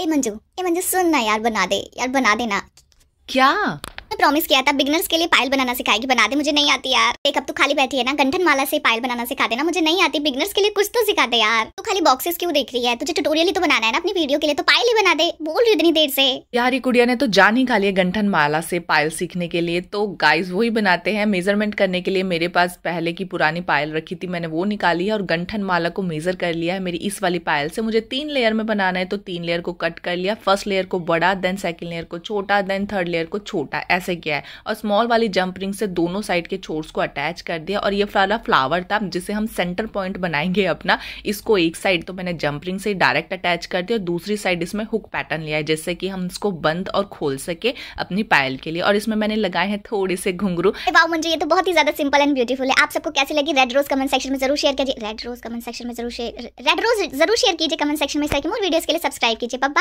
ए मंजू ए मंजू सुन ना यार बना दे यार बना देना क्या प्रॉमिस किया था बिगनर्स के लिए पायल बनाना सिखाएगी बना दे मुझे नहीं आती यार एक अब तो खाली बैठी है ना गंठन माला से पायल बनाना सिखा देना मुझे नहीं आती बिगनर्स के लिए कुछ तो सिखा दे यार तू तो खाली बॉक्सेस क्यों देख रही है तुझे ट्यूटोरियल ही तो बनाना है ना अपनी वीडियो के लिए तो पायल ही बना दे बोल रही इतनी देर से यार ये कुड़िया ने तो जान ही खा लिया गंठन माला से पायल सीखने के लिए तो गाइज वही बनाते हैं मेजरमेंट करने के लिए मेरे पास पहले की पुरानी पायल रखी थी मैंने वो निकाली है और गंठन माला को मेजर कर लिया है मेरी इस वाली पायल से मुझे तीन लेयर में बनाना है तो तीन लेयर को कट कर लिया फर्स्ट लेयर को बड़ा देन सेकेंड लेयर को छोटा देन थर्ड लेयर को छोटा ऐसे कैसे किया है और स्मॉल वाली जंप रिंग से दोनों साइड के छोर्स को अटैच कर दिया और ये वाला फ्लावर था जिसे हम सेंटर पॉइंट बनाएंगे अपना इसको एक साइड तो मैंने जंप रिंग से डायरेक्ट अटैच कर दिया और दूसरी साइड इसमें हुक पैटर्न लिया है जिससे कि हम इसको बंद और खोल सके अपनी पायल के लिए और इसमें मैंने लगाए हैं थोड़े से घुंगरू मुझे ये तो बहुत ही ज्यादा सिंपल एंड ब्यूटीफुल है आप सबको कैसे लगी रेड रोज कमेंट सेक्शन में जरूर शेयर कीजिए रेड रोज कमेंट सेक्शन में जरूर शेयर रेड रोज जरूर शेयर कीजिए कमेंट सेक्शन में मोर वीडियोस के लिए सब्सक्राइब कीजिए